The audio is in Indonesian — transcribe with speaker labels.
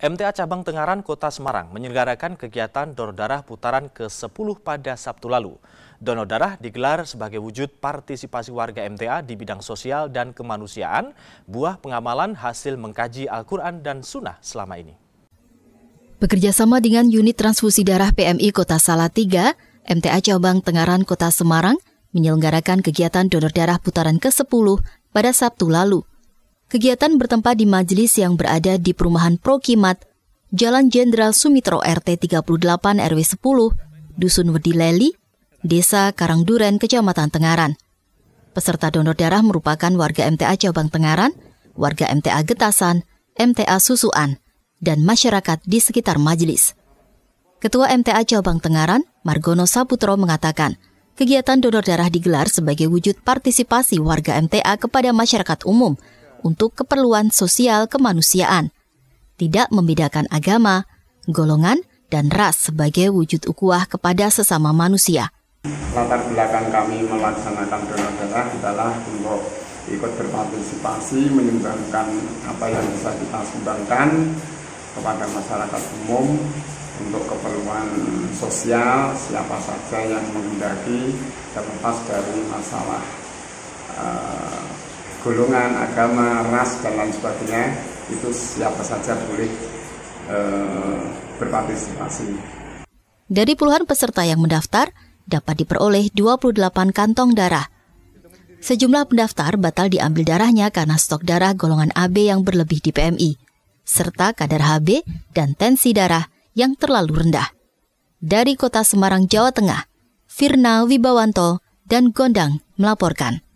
Speaker 1: MTA Cabang Tengaran Kota Semarang menyelenggarakan kegiatan donor darah putaran ke-10 pada Sabtu lalu. Donor darah digelar sebagai wujud partisipasi warga MTA di bidang sosial dan kemanusiaan, buah pengamalan hasil mengkaji Al-Quran dan Sunnah selama ini.
Speaker 2: Bekerjasama dengan unit transfusi darah PMI Kota Salatiga, MTA Cabang Tengaran Kota Semarang menyelenggarakan kegiatan donor darah putaran ke-10 pada Sabtu lalu. Kegiatan bertempat di majelis yang berada di perumahan Prokimat, Jalan Jenderal Sumitro RT 38 RW 10, Dusun Wedileli, Desa Karangduren, Kecamatan Tengaran. Peserta donor darah merupakan warga MTA Cabang Tengaran, warga MTA Getasan, MTA Susuan, dan masyarakat di sekitar majelis. Ketua MTA Cabang Tengaran, Margono Saputro mengatakan, kegiatan donor darah digelar sebagai wujud partisipasi warga MTA kepada masyarakat umum – untuk keperluan sosial kemanusiaan, tidak membedakan agama, golongan, dan ras sebagai wujud ukuah kepada sesama manusia.
Speaker 3: Latar belakang kami melaksanakan donor darah adalah untuk ikut berpartisipasi menyumbangkan apa yang bisa kita sumbangkan kepada masyarakat umum untuk keperluan sosial siapa saja yang menghendaki terlepas dari masalah uh, golongan agama ras dan lain sebagainya itu siapa saja boleh e, berpartisipasi
Speaker 2: dari puluhan peserta yang mendaftar dapat diperoleh 28 kantong darah Sejumlah pendaftar batal diambil darahnya karena stok darah golongan AB yang berlebih di PMI, serta kadar HB dan tensi darah yang terlalu rendah. Dari kota Semarang, Jawa Tengah, Firna Wibawanto dan Gondang melaporkan.